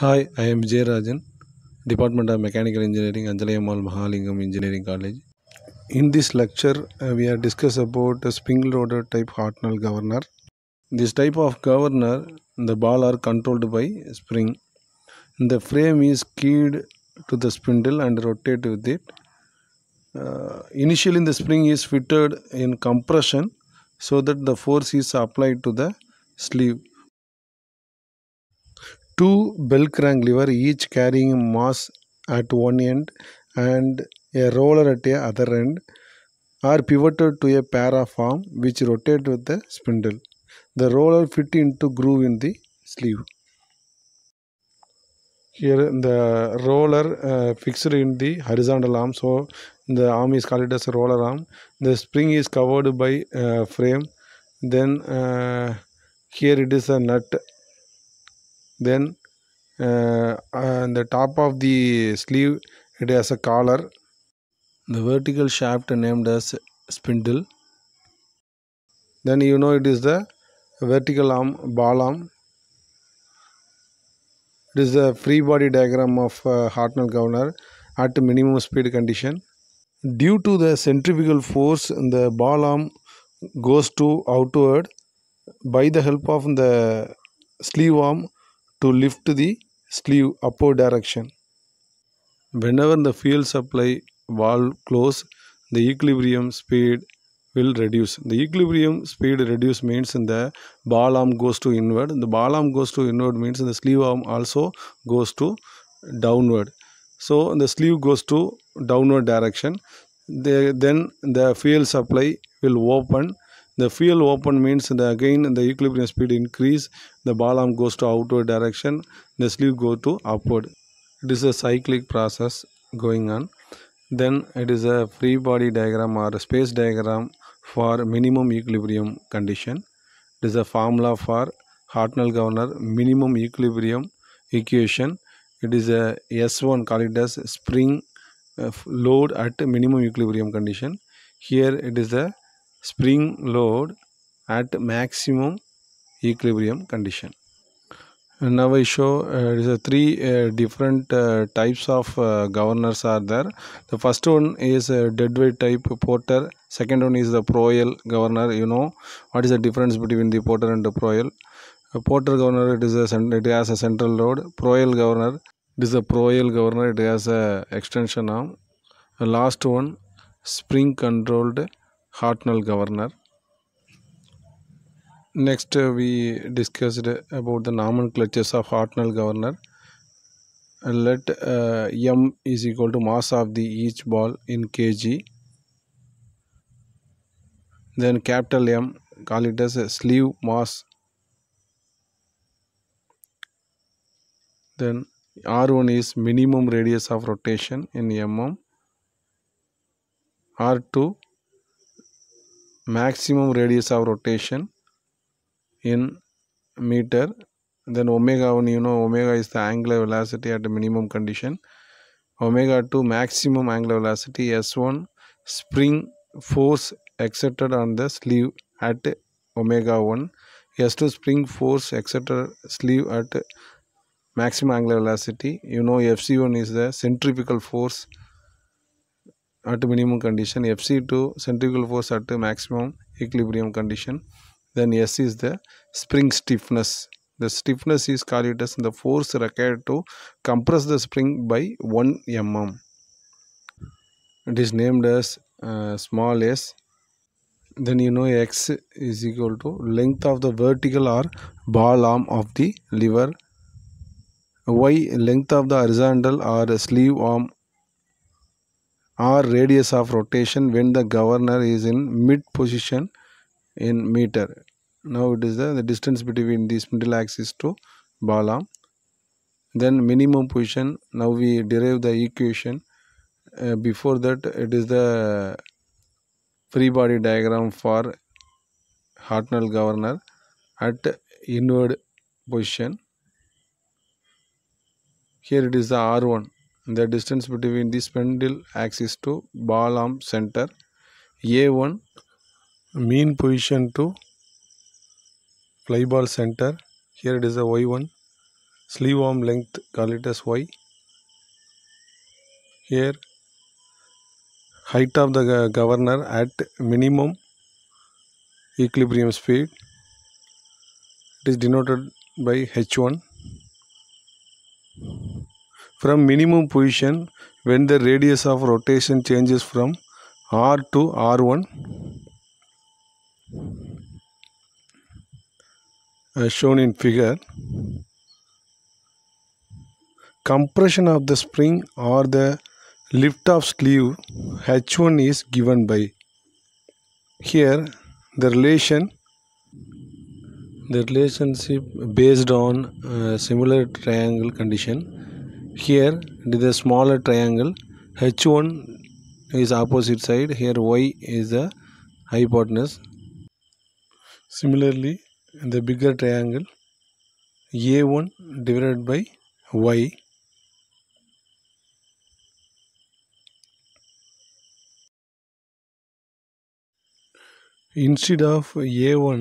Hi, I am J. Rajan, Department of Mechanical Engineering, Anjalayamal Mahalingam Engineering College. In this lecture, uh, we are discuss about a spring loaded type hot governor. This type of governor, the ball are controlled by spring. The frame is keyed to the spindle and rotate with it. Uh, initially, the spring is fitted in compression so that the force is applied to the sleeve two crank lever each carrying mass at one end and a roller at the other end are pivoted to a paraform which rotate with the spindle. The roller fit into groove in the sleeve. Here the roller uh, fixed in the horizontal arm so the arm is called as a roller arm. The spring is covered by uh, frame then uh, here it is a nut then uh, on uh, the top of the sleeve it has a collar the vertical shaft named as spindle then you know it is the vertical arm ball arm it is the free body diagram of uh, Hartnell governor at minimum speed condition due to the centrifugal force the ball arm goes to outward by the help of the sleeve arm to lift the sleeve upward direction. Whenever the fuel supply valve close, the equilibrium speed will reduce. The equilibrium speed reduce means the ball arm goes to inward. The ball arm goes to inward means the sleeve arm also goes to downward. So the sleeve goes to downward direction. then the fuel supply will open the fuel open means the again the equilibrium speed increase, the ball arm goes to outward direction, the sleeve go to upward. It is a cyclic process going on. Then it is a free body diagram or space diagram for minimum equilibrium condition. It is a formula for Hartnell governor minimum equilibrium equation. It is a S1 call it as spring uh, load at minimum equilibrium condition. Here it is a spring load at maximum equilibrium condition. And now I show uh, three uh, different uh, types of uh, governors are there. The first one is dead deadweight type porter. Second one is the proel governor. You know what is the difference between the porter and the proel? A porter governor it is a it has a central load. Proel governor it is a proel governor. It has a extension arm. The last one spring controlled Hartnell governor. Next, uh, we discussed about the nomenclatures of Hartnell governor. Uh, let uh, m is equal to mass of the each ball in kg. Then capital M, call it as sleeve mass. Then R1 is minimum radius of rotation in mm. R2 maximum radius of rotation in meter then omega 1 you know omega is the angular velocity at minimum condition omega 2 maximum angular velocity s1 spring force exerted on the sleeve at omega 1 s2 spring force exerted sleeve at maximum angular velocity you know fc1 is the centrifugal force at minimum condition, Fc2 centrifugal force at maximum equilibrium condition, then S is the spring stiffness. The stiffness is called as the force required to compress the spring by 1 mm. It is named as uh, small s. Then you know x is equal to length of the vertical or ball arm of the lever y length of the horizontal or sleeve arm or radius of rotation when the governor is in mid position in meter. Now it is the, the distance between this middle axis to ball arm. Then minimum position. Now we derive the equation. Uh, before that it is the free body diagram for Hartnell governor at inward position. Here it is the R1 the distance between the spindle axis to ball arm center a1 mean position to fly ball center here it is a y1 sleeve arm length call it as y here height of the governor at minimum equilibrium speed it is denoted by h1 from minimum position when the radius of rotation changes from R to R1 as shown in figure compression of the spring or the lift of sleeve H1 is given by here the relation the relationship based on uh, similar triangle condition here it is a smaller triangle h1 is opposite side here y is the hypotenuse similarly the bigger triangle a1 divided by y instead of a1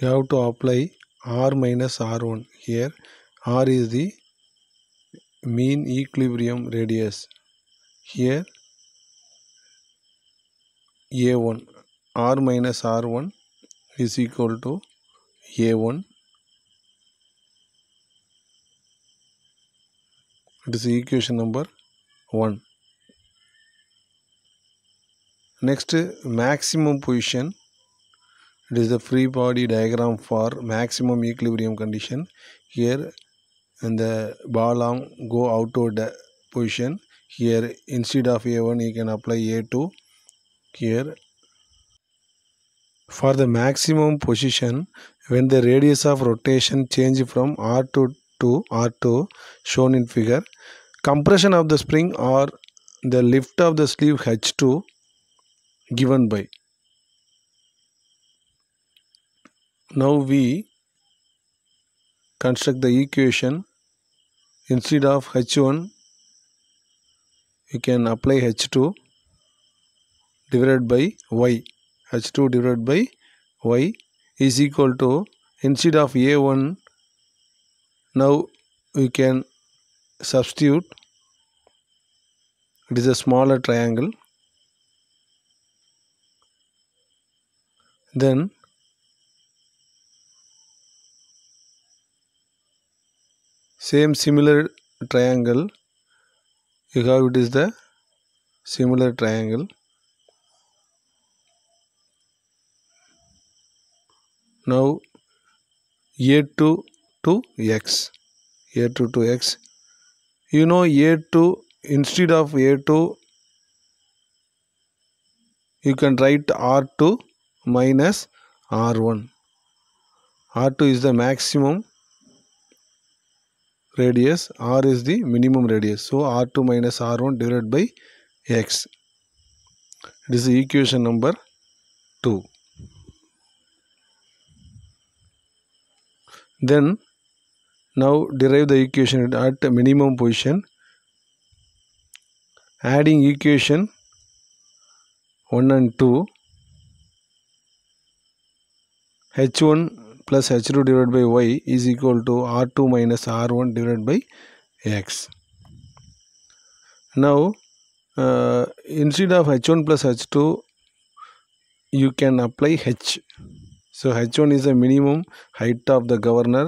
you have to apply r minus r1 here r is the mean equilibrium radius here a1 r minus r1 is equal to a1 it is equation number 1 next maximum position it is the free body diagram for maximum equilibrium condition here and the ball arm go out of the position here instead of a1 you can apply a2 here for the maximum position when the radius of rotation change from r2 to r2 shown in figure compression of the spring or the lift of the sleeve h2 given by now we construct the equation instead of h1 you can apply h2 divided by y h2 divided by y is equal to instead of a1 now we can substitute it is a smaller triangle then same similar triangle you have it is the similar triangle now a2 to x a2 to x you know a2 instead of a2 you can write r2 minus r1 r2 is the maximum radius r is the minimum radius so r2 minus r1 divided by x it is the equation number 2 then now derive the equation at minimum position adding equation 1 and 2 h1 plus h2 divided by y is equal to r2 minus r1 divided by x. Now, uh, instead of h1 plus h2, you can apply h. So, h1 is the minimum height of the governor,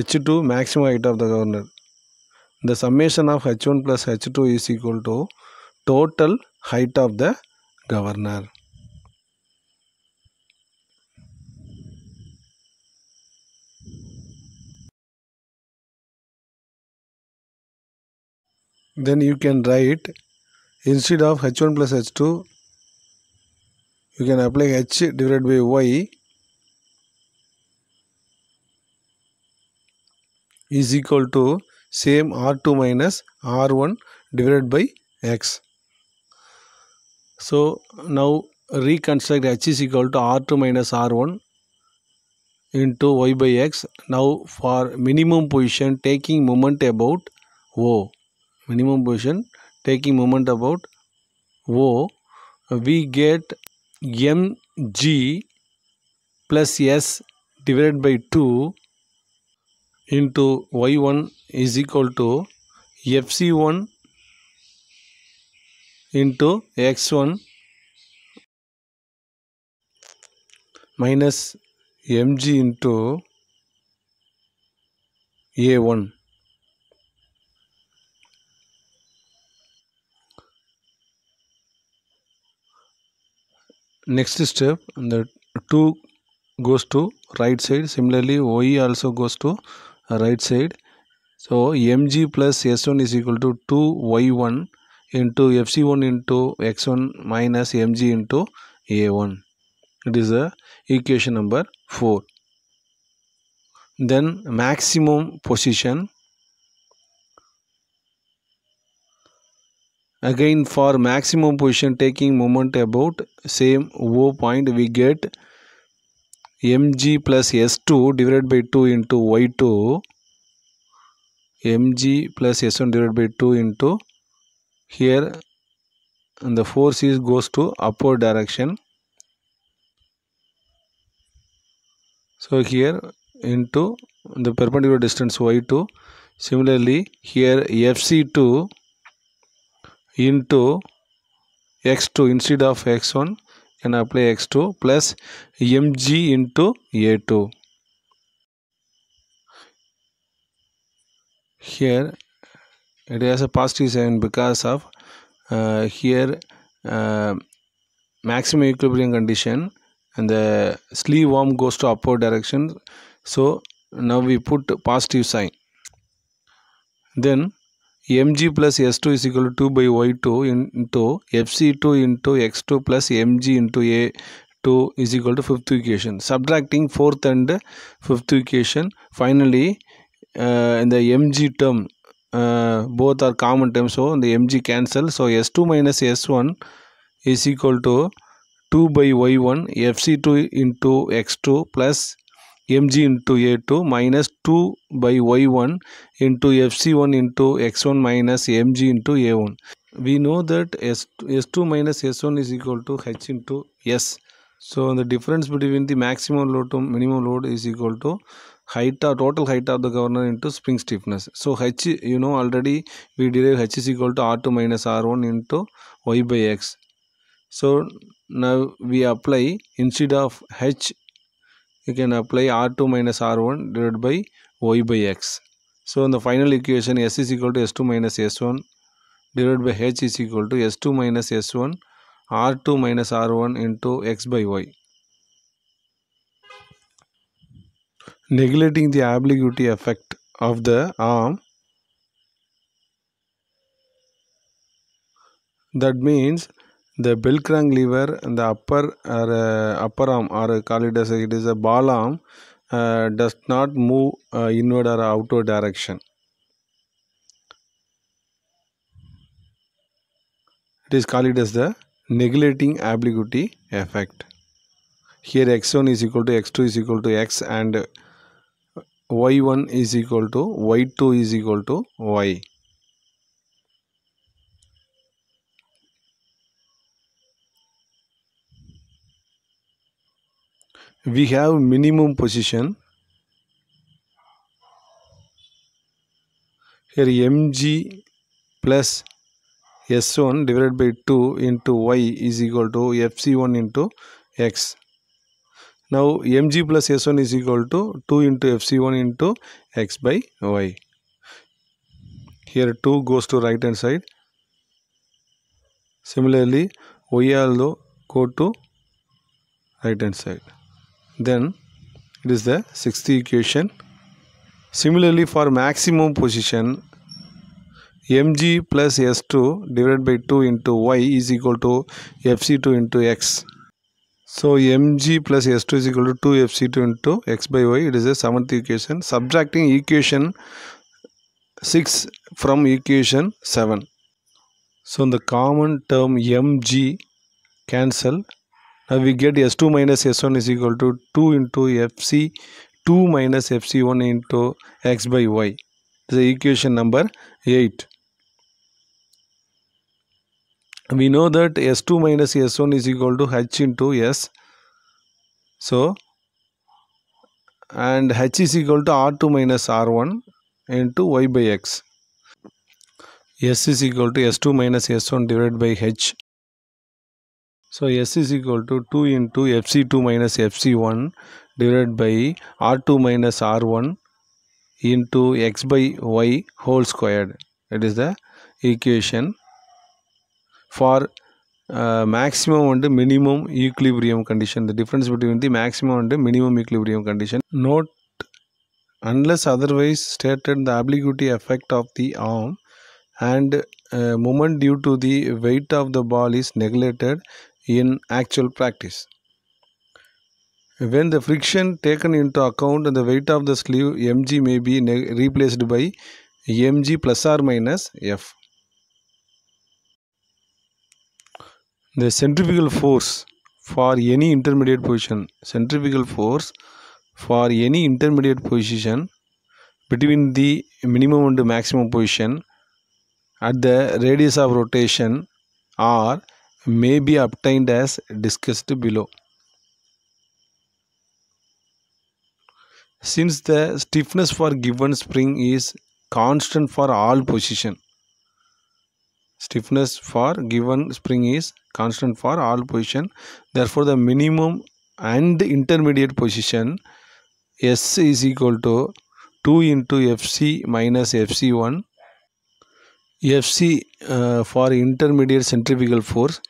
h2 maximum height of the governor. The summation of h1 plus h2 is equal to total height of the governor. then you can write instead of h1 plus h2 you can apply h divided by y is equal to same r2 minus r1 divided by x. So now reconstruct h is equal to r2 minus r1 into y by x. Now for minimum position taking moment about O minimum position taking moment about O we get mg plus s divided by 2 into y1 is equal to fc1 into x1 minus mg into a1 next step the 2 goes to right side similarly OE also goes to right side so mg plus s1 is equal to 2y1 into fc1 into x1 minus mg into a1 it is the equation number 4 then maximum position Again for maximum position taking moment about same O point we get mg plus s2 divided by 2 into y2 mg plus s1 divided by 2 into here and the force is goes to upward direction so here into the perpendicular distance y2 similarly here fc2 into x2 instead of x1 and apply x2 plus mg into a2 here it has a positive sign because of uh, here uh, maximum equilibrium condition and the sleeve arm goes to upward direction so now we put positive sign then mg plus s2 is equal to 2 by y2 into fc2 into x2 plus mg into a2 is equal to fifth equation. Subtracting fourth and fifth equation, finally uh, in the mg term, uh, both are common terms, so the mg cancel. So s2 minus s1 is equal to 2 by y1 fc2 into x2 plus mg into a2 minus 2 by y1 into fc1 into x1 minus mg into a1. We know that S, 2 minus s1 is equal to h into s. So the difference between the maximum load to minimum load is equal to height or total height of the governor into spring stiffness. So h you know already we derive h is equal to r2 minus r1 into y by x. So now we apply instead of h you can apply R2 minus R1 divided by Y by X. So in the final equation S is equal to S2 minus S1 divided by H is equal to S2 minus S1 R2 minus R1 into X by Y. Neglecting the obliquity effect of the arm that means the Bilkrang lever, the upper uh, upper arm or uh, call it as it is a ball arm, uh, does not move uh, inward or outward direction. It is called it as the neglecting obliquity effect. Here x1 is equal to x2 is equal to x and y1 is equal to y2 is equal to y. we have minimum position here mg plus s1 divided by 2 into y is equal to fc1 into x now mg plus s1 is equal to 2 into fc1 into x by y here 2 goes to right hand side similarly y also go to right hand side then it is the sixth equation similarly for maximum position mg plus s2 divided by 2 into y is equal to fc2 into x so mg plus s2 is equal to 2 fc2 into x by y it is the seventh equation subtracting equation 6 from equation 7 so the common term mg cancel we get s2 minus s1 is equal to 2 into fc2 minus fc1 into x by y. This is equation number 8. We know that s2 minus s1 is equal to h into s. So, and h is equal to r2 minus r1 into y by x. s is equal to s2 minus s1 divided by h so S is equal to 2 into FC2 minus FC1 divided by R2 minus R1 into x by y whole squared. That is the equation for uh, maximum and minimum equilibrium condition. The difference between the maximum and minimum equilibrium condition. Note unless otherwise stated the obliquity effect of the arm and uh, moment due to the weight of the ball is neglected in actual practice. When the friction taken into account, and the weight of the sleeve mg may be replaced by mg plus or minus f. The centrifugal force for any intermediate position, centrifugal force for any intermediate position between the minimum and maximum position at the radius of rotation or may be obtained as discussed below. Since the stiffness for given spring is constant for all position, stiffness for given spring is constant for all position, therefore the minimum and intermediate position S is equal to 2 into FC minus FC1 FC uh, for intermediate centrifugal force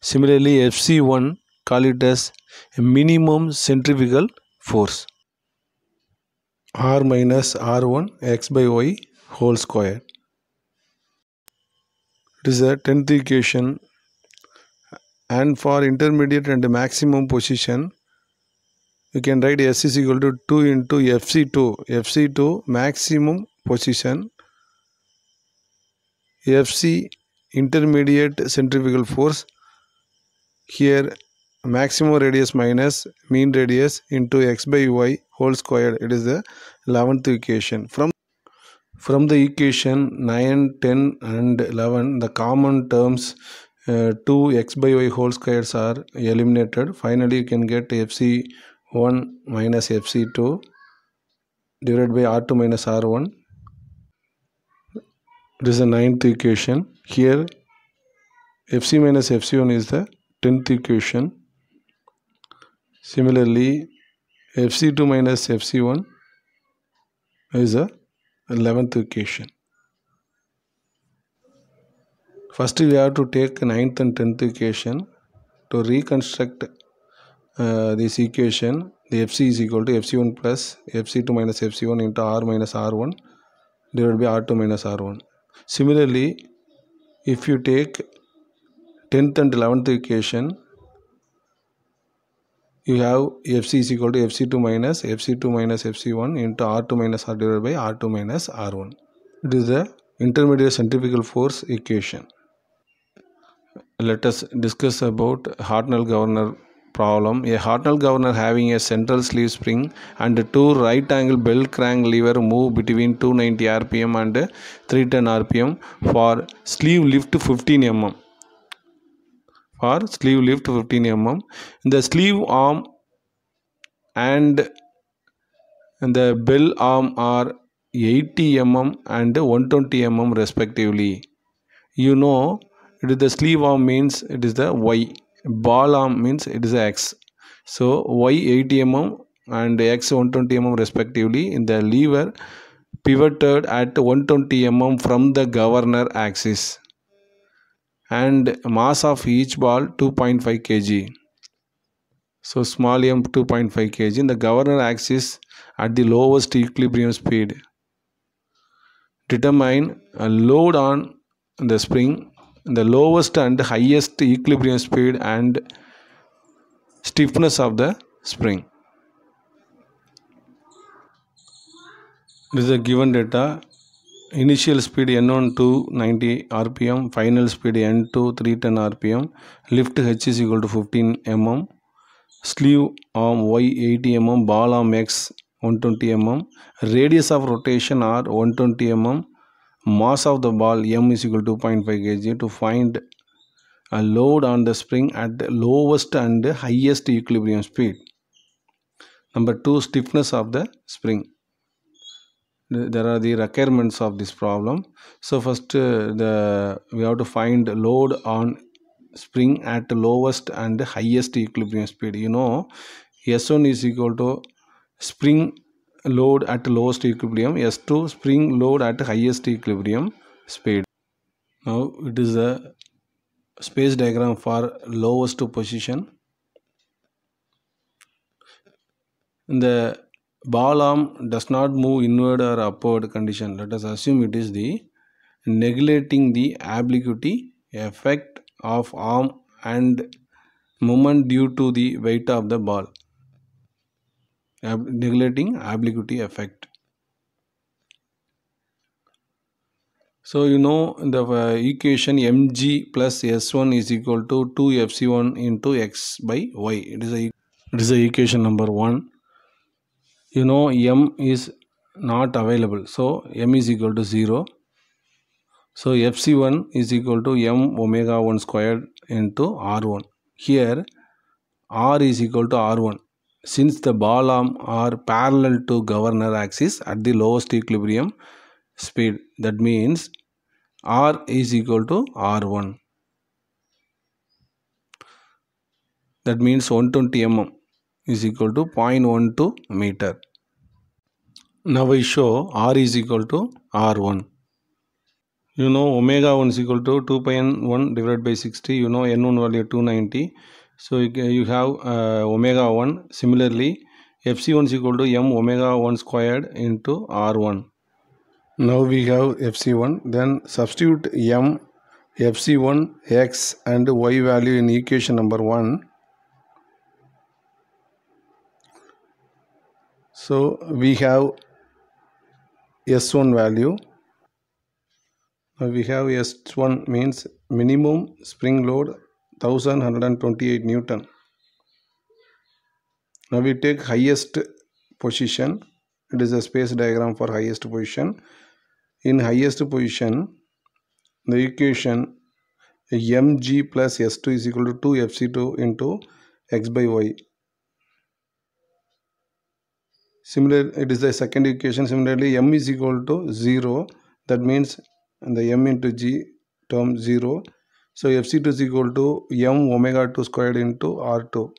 Similarly, Fc1 call it as a minimum centrifugal force r minus r1 x by y whole square. It is a 10th equation and for intermediate and maximum position you can write S is equal to 2 into FC2. FC2 maximum position FC intermediate centrifugal force here maximum radius minus mean radius into x by y whole squared. It is the 11th equation. From from the equation 9, 10 and 11 the common terms uh, 2x by y whole squares are eliminated. Finally you can get fc1 minus fc2 divided by r2 minus r1 this is the ninth equation here fc minus fc1 is the 10th equation similarly fc2 minus fc1 is a 11th equation first we have to take 9th and 10th equation to reconstruct uh, this equation the fc is equal to fc1 plus fc2 minus fc1 into r minus r1 divided by r2 minus r1 similarly if you take 10th and 11th equation you have fc is equal to fc2 minus fc2 minus fc1 into r2 minus r divided by r2 minus r1 it is the intermediate centrifugal force equation let us discuss about Hartnell governor problem. A Hartnell governor having a central sleeve spring and two right angle bell crank lever move between 290 rpm and 310 rpm for sleeve lift 15 mm for sleeve lift 15 mm the sleeve arm and the bell arm are 80 mm and 120 mm respectively you know it is the sleeve arm means it is the y ball arm means it is the x so y 80 mm and x 120 mm respectively in the lever pivoted at 120 mm from the governor axis and mass of each ball 2.5 kg. So small m 2.5 kg. The governor axis at the lowest equilibrium speed. Determine a load on the spring, the lowest and highest equilibrium speed and stiffness of the spring. This is a given data initial speed n1 290 rpm final speed n2 310 rpm lift h is equal to 15 mm sleeve arm y 80 mm ball arm x 120 mm radius of rotation r 120 mm mass of the ball m is equal to 2.5 kg to find a load on the spring at the lowest and highest equilibrium speed number 2 stiffness of the spring there are the requirements of this problem so first uh, the we have to find load on spring at lowest and highest equilibrium speed you know s1 is equal to spring load at lowest equilibrium s2 spring load at highest equilibrium speed now it is a space diagram for lowest position in the ball arm does not move inward or upward condition let us assume it is the neglecting the obliquity effect of arm and movement due to the weight of the ball neglecting obliquity effect so you know the uh, equation mg plus s1 is equal to 2fc1 into x by y it is a it is a equation number 1 you know m is not available so m is equal to 0 so fc1 is equal to m omega 1 squared into r1 here r is equal to r1 since the ball arm are parallel to governor axis at the lowest equilibrium speed that means r is equal to r1 that means 120 mm is equal to 0.12 meter now we show R is equal to R1. You know omega 1 is equal to 2 pi n1 divided by 60. You know n1 value 290. So you have uh, omega 1. Similarly, fc1 is equal to m omega 1 squared into r1. Now we have fc1. Then substitute m fc1 x and y value in equation number 1. So we have S1 value. Now we have S1 means minimum spring load 1128 Newton. Now we take highest position. It is a space diagram for highest position. In highest position, the equation mg plus s2 is equal to 2fc2 into x by y Similar, it is the second equation. Similarly, m is equal to 0. That means the m into g term 0. So, Fc2 is equal to m omega 2 squared into R2.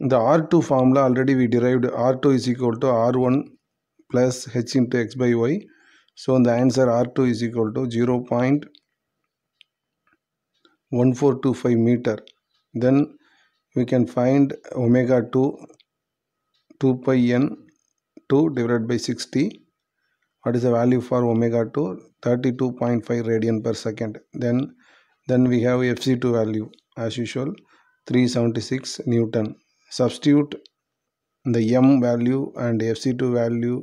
The R2 formula already we derived R2 is equal to R1 plus h into x by y. So, the answer R2 is equal to 0 0.1425 meter. Then we can find omega 2 2 pi n 2 divided by 60 what is the value for omega 2 32.5 radian per second then then we have fc2 value as usual 376 newton substitute the m value and fc2 value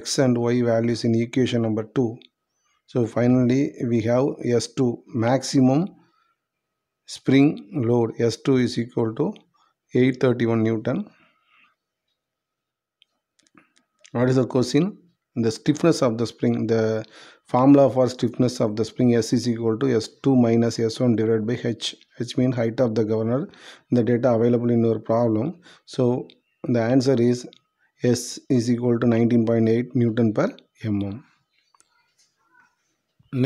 x and y values in equation number 2 so finally we have s2 maximum spring load s2 is equal to 831 newton what is the question the stiffness of the spring the formula for stiffness of the spring s is equal to s2 minus s1 divided by h h means height of the governor the data available in your problem so the answer is s is equal to 19.8 newton per mm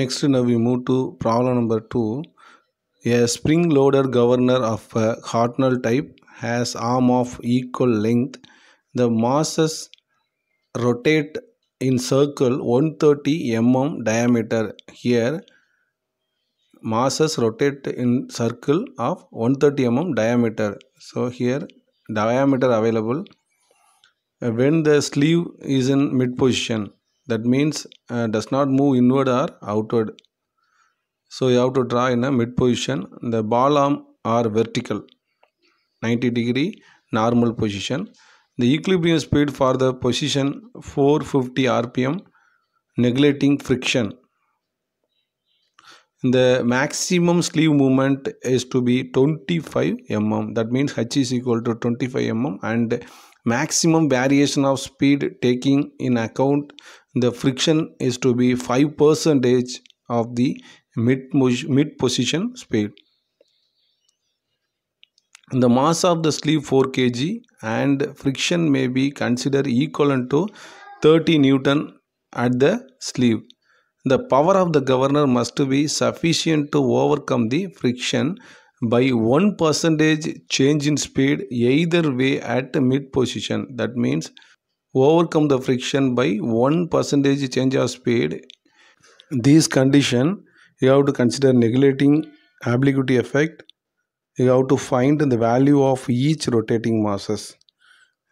next now we move to problem number 2 a spring loader governor of a Hartnell type has arm of equal length the masses rotate in circle 130 mm diameter. Here masses rotate in circle of 130 mm diameter. So here diameter available uh, when the sleeve is in mid position that means uh, does not move inward or outward so you have to draw in a mid position the ball arm are vertical 90 degree normal position the equilibrium speed for the position 450 rpm neglecting friction the maximum sleeve movement is to be 25 mm that means h is equal to 25 mm and maximum variation of speed taking in account the friction is to be 5 percentage of the mid, mid position speed the mass of the sleeve 4 kg and friction may be considered equivalent to 30 newton at the sleeve. The power of the governor must be sufficient to overcome the friction by 1 percentage change in speed either way at mid position. That means overcome the friction by 1 percentage change of speed. This condition you have to consider neglecting obliquity effect you have to find the value of each rotating masses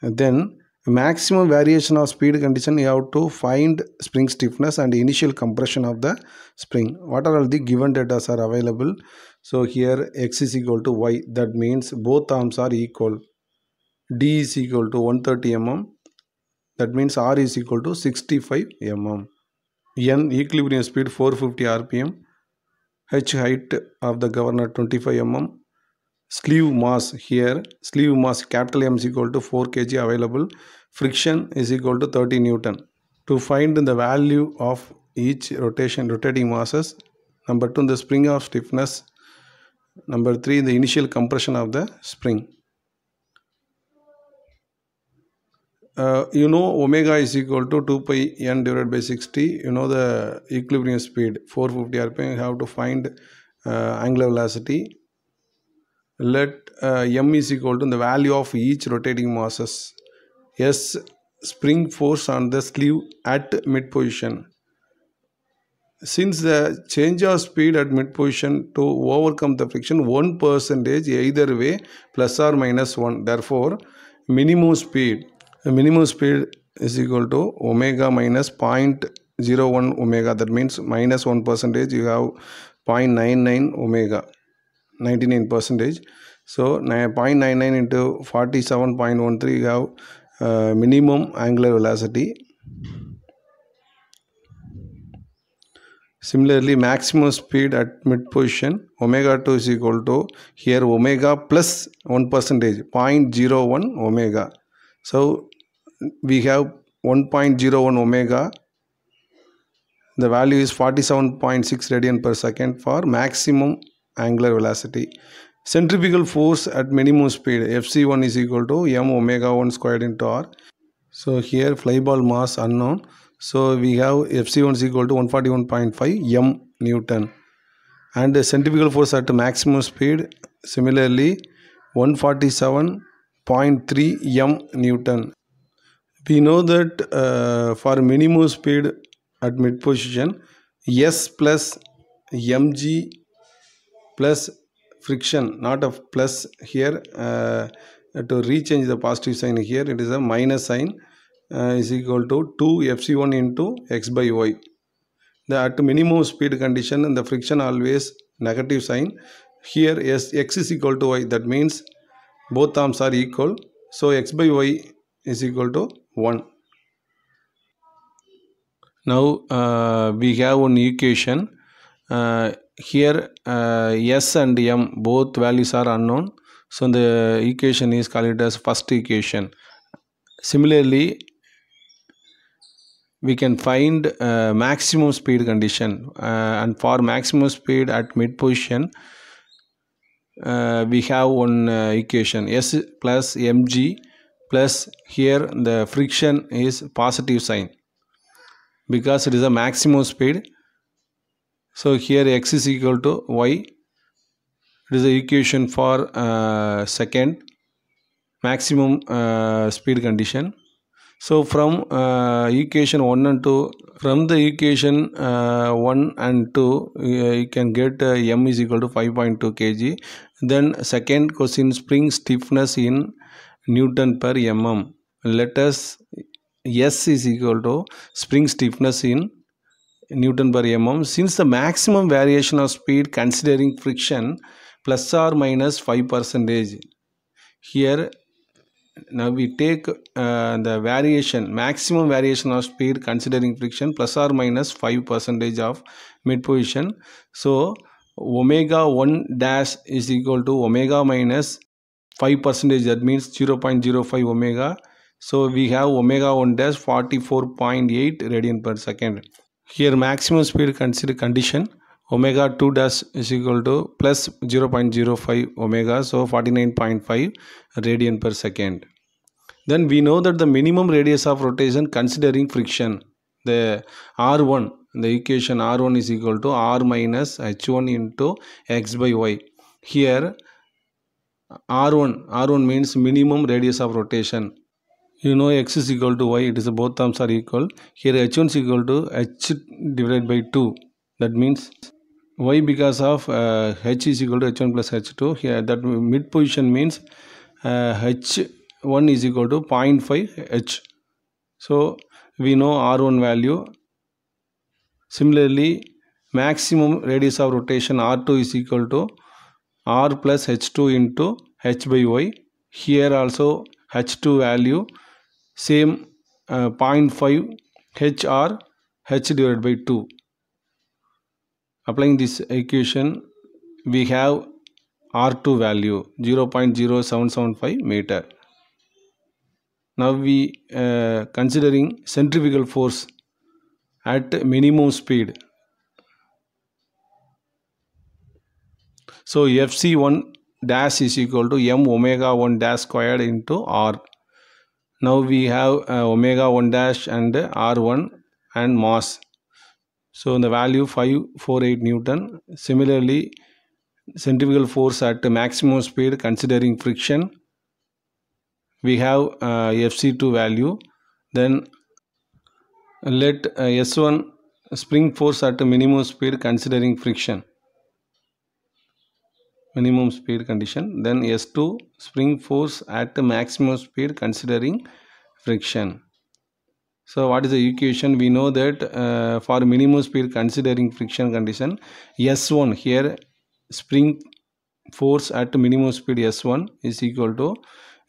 and then maximum variation of speed condition you have to find spring stiffness and initial compression of the spring what are all the given data are available so here x is equal to y that means both arms are equal d is equal to 130 mm that means r is equal to 65 mm n equilibrium speed 450 rpm h height of the governor 25 mm sleeve mass here sleeve mass capital M is equal to 4 kg available friction is equal to 30 Newton to find the value of each rotation rotating masses number 2 the spring of stiffness number 3 the initial compression of the spring uh, you know omega is equal to 2 pi n divided by 60 you know the equilibrium speed 450 rpm you have to find uh, angular velocity let uh, m is equal to the value of each rotating masses s spring force on the sleeve at mid position since the change of speed at mid position to overcome the friction 1 percentage either way plus or minus 1 therefore minimum speed minimum speed is equal to omega minus 0.01 omega that means minus 1 percentage you have 0.99 omega 99 percentage so 0.99 into 47.13 you have uh, minimum angular velocity Similarly, maximum speed at mid position omega 2 is equal to here omega plus 1 percentage 0.01 omega. So we have 1.01 omega. The value is 47.6 radian per second for maximum angular velocity. Centrifugal force at minimum speed Fc1 is equal to m omega 1 squared into r. So here fly ball mass unknown. So we have Fc1 is equal to 141.5 m Newton. And the centrifugal force at maximum speed similarly 147.3 m Newton. We know that uh, for minimum speed at mid position S plus mg plus friction not a plus here uh, to rechange the positive sign here it is a minus sign uh, is equal to 2 fc1 into x by y the at minimum speed condition and the friction always negative sign here yes, x is equal to y that means both arms are equal so x by y is equal to 1 now uh, we have one equation uh, here uh, s and m both values are unknown so the equation is called as first equation similarly we can find uh, maximum speed condition uh, and for maximum speed at mid position uh, we have one uh, equation s plus mg plus here the friction is positive sign because it is a maximum speed so here x is equal to y. It is the equation for uh, second maximum uh, speed condition. So from uh, equation 1 and 2, from the equation uh, 1 and 2, uh, you can get uh, m is equal to 5.2 kg. Then second question spring stiffness in Newton per mm. Let us S is equal to spring stiffness in Newton per mm since the maximum variation of speed considering friction plus or minus 5 percentage here now we take uh, the variation maximum variation of speed considering friction plus or minus 5 percentage of mid position so omega 1 dash is equal to omega minus 5 percentage that means 0 0.05 omega so we have omega 1 dash 44.8 radian per second here maximum speed consider condition omega 2 dash is equal to plus 0.05 omega so 49.5 radian per second. Then we know that the minimum radius of rotation considering friction the r1 the equation r1 is equal to r minus h1 into x by y. Here r1 r1 means minimum radius of rotation you know x is equal to y it is both terms are equal here h1 is equal to h divided by 2 that means y because of uh, h is equal to h1 plus h2 here that mid position means uh, h1 is equal to 0.5 h so we know r1 value similarly maximum radius of rotation r2 is equal to r plus h2 into h by y here also h2 value same uh, 0.5 HR H divided by 2. Applying this equation, we have R2 value 0 0.0775 meter. Now we uh, considering centrifugal force at minimum speed. So FC1 dash is equal to m omega 1 dash squared into R now we have uh, omega 1 dash and r1 and mass so the value 548 newton similarly centrifugal force at maximum speed considering friction we have uh, fc2 value then let uh, s1 spring force at minimum speed considering friction minimum speed condition then S2 spring force at the maximum speed considering friction. So what is the equation? We know that uh, for minimum speed considering friction condition S1 here spring force at minimum speed S1 is equal to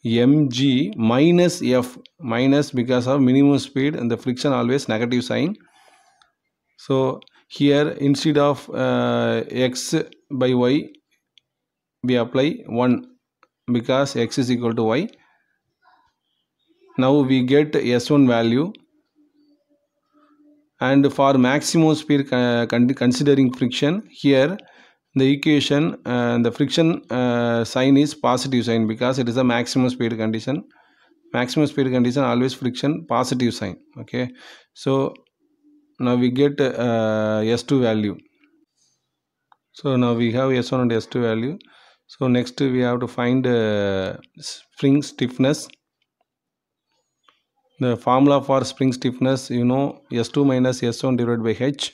mg minus f minus because of minimum speed and the friction always negative sign. So here instead of uh, x by y we apply 1 because x is equal to y now we get s1 value and for maximum speed considering friction here the equation uh, the friction uh, sign is positive sign because it is a maximum speed condition maximum speed condition always friction positive sign okay so now we get uh, s2 value so now we have s1 and s2 value so next we have to find uh, spring stiffness the formula for spring stiffness you know s2 minus s1 divided by h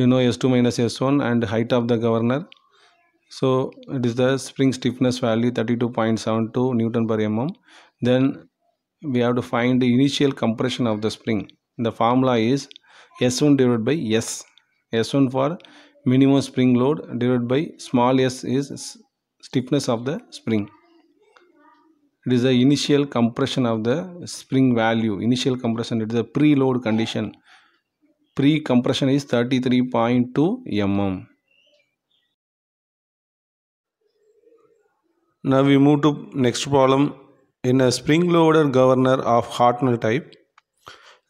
you know s2 minus s1 and height of the governor so it is the spring stiffness value 32.72 newton per mm then we have to find the initial compression of the spring the formula is s1 divided by s s1 for minimum spring load divided by small s is stiffness of the spring it is the initial compression of the spring value initial compression it is a pre-load condition pre-compression is 33.2 mm now we move to next problem in a spring loader governor of Hartnell type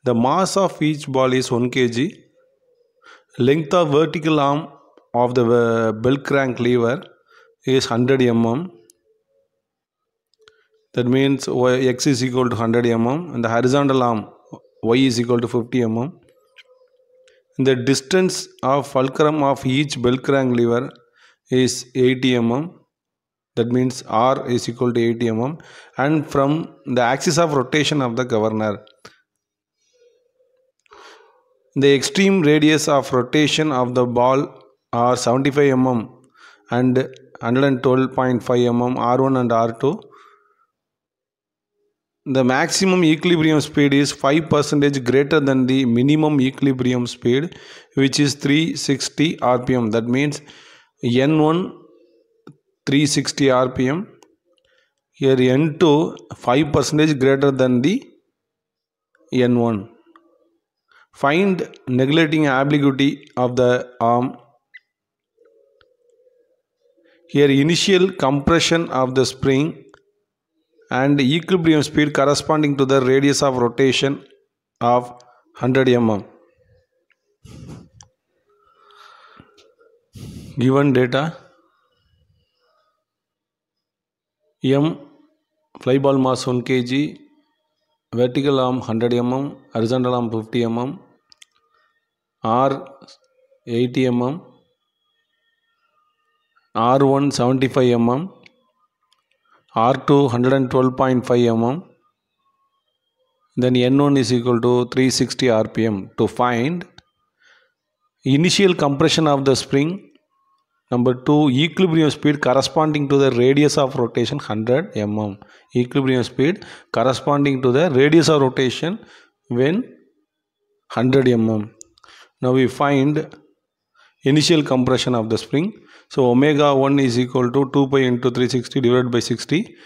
the mass of each ball is 1 kg Length of vertical arm of the uh, belt crank lever is 100 mm. That means x is equal to 100 mm and the horizontal arm y is equal to 50 mm. The distance of fulcrum of each belt crank lever is 80 mm. That means R is equal to 80 mm and from the axis of rotation of the governor the extreme radius of rotation of the ball are 75 mm and 112.5 mm R1 and R2. The maximum equilibrium speed is 5% greater than the minimum equilibrium speed which is 360 rpm. That means N1 360 rpm. Here N2 5% greater than the N1. Find neglecting ambiguity of the arm. Here initial compression of the spring and equilibrium speed corresponding to the radius of rotation of 100 mm. Given data M fly ball mass 1 kg vertical arm 100 mm horizontal arm 50 mm r 80 mm r1 75 mm r2 112.5 mm then n1 is equal to 360 rpm to find initial compression of the spring Number 2 equilibrium speed corresponding to the radius of rotation 100 mm. Equilibrium speed corresponding to the radius of rotation when 100 mm. Now we find initial compression of the spring. So omega 1 is equal to 2 pi into 360 divided by 60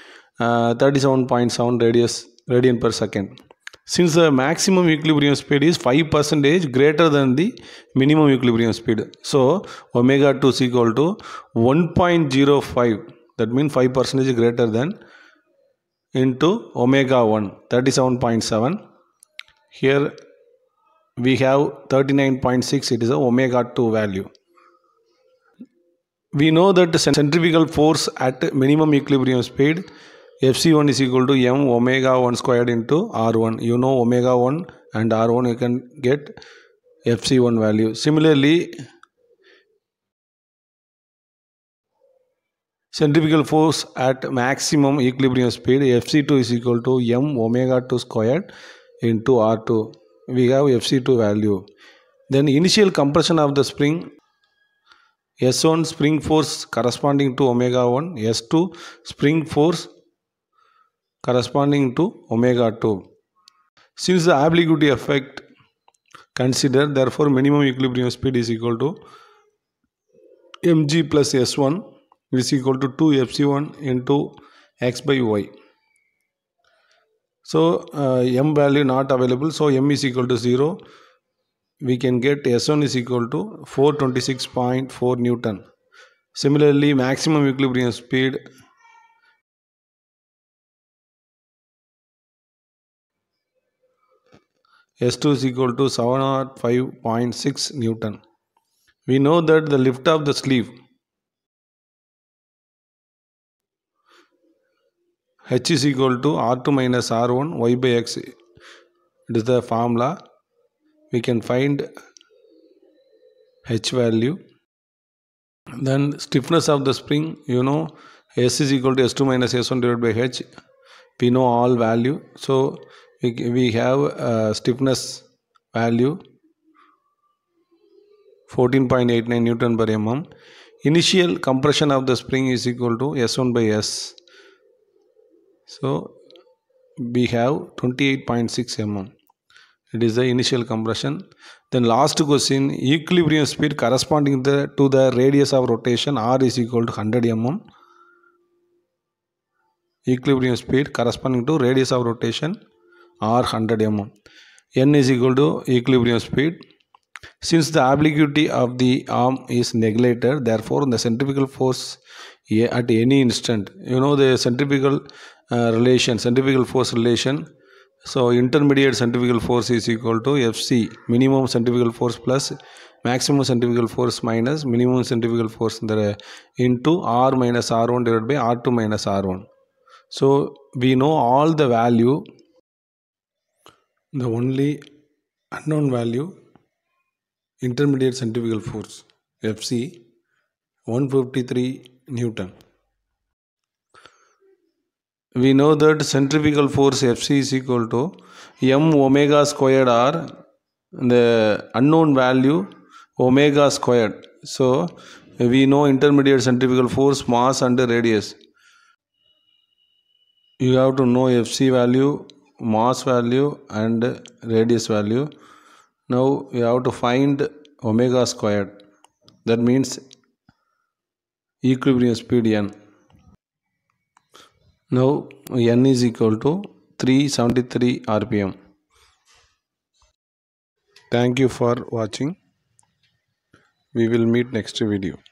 uh, 37.7 radius radian per second since the maximum equilibrium speed is 5 percentage greater than the minimum equilibrium speed. So, omega 2 is equal to 1.05 that means 5 percentage greater than into omega 1 37.7 here we have 39.6 it is a omega 2 value we know that the centrifugal force at minimum equilibrium speed FC1 is equal to m omega 1 squared into R1. You know omega 1 and R1 you can get FC1 value. Similarly, centrifugal force at maximum equilibrium speed FC2 is equal to m omega 2 squared into R2. We have FC2 value. Then initial compression of the spring S1 spring force corresponding to omega 1, S2 spring force corresponding to omega 2. Since the obliquity effect consider therefore minimum equilibrium speed is equal to mg plus s1 is equal to 2 fc1 into x by y. So uh, m value not available, so m is equal to 0. We can get s1 is equal to 426.4 Newton. Similarly, maximum equilibrium speed S2 is equal to 705.6 Newton. We know that the lift of the sleeve H is equal to R2 minus R1 Y by X. It is the formula. We can find H value. Then stiffness of the spring, you know S is equal to S2 minus S1 divided by H. We know all value. So we, have stiffness value 14.89 newton per mm. Initial compression of the spring is equal to S1 by S. So we have 28.6 mm. It is the initial compression. Then last question, equilibrium speed corresponding the, to the radius of rotation R is equal to 100 mm. Equilibrium speed corresponding to radius of rotation or 100 mm. n is equal to equilibrium speed. Since the obliquity of the arm is neglected, therefore the centrifugal force at any instant, you know the centrifugal uh, relation, centrifugal force relation. So intermediate centrifugal force is equal to Fc, minimum centrifugal force plus maximum centrifugal force minus minimum centrifugal force into R minus R1 divided by R2 minus R1. So we know all the value the only unknown value intermediate centrifugal force FC 153 Newton. We know that centrifugal force FC is equal to m omega squared r the unknown value omega squared. So we know intermediate centrifugal force mass and radius. You have to know FC value mass value and radius value now we have to find omega squared that means equilibrium speed n now n is equal to 373 rpm thank you for watching we will meet next video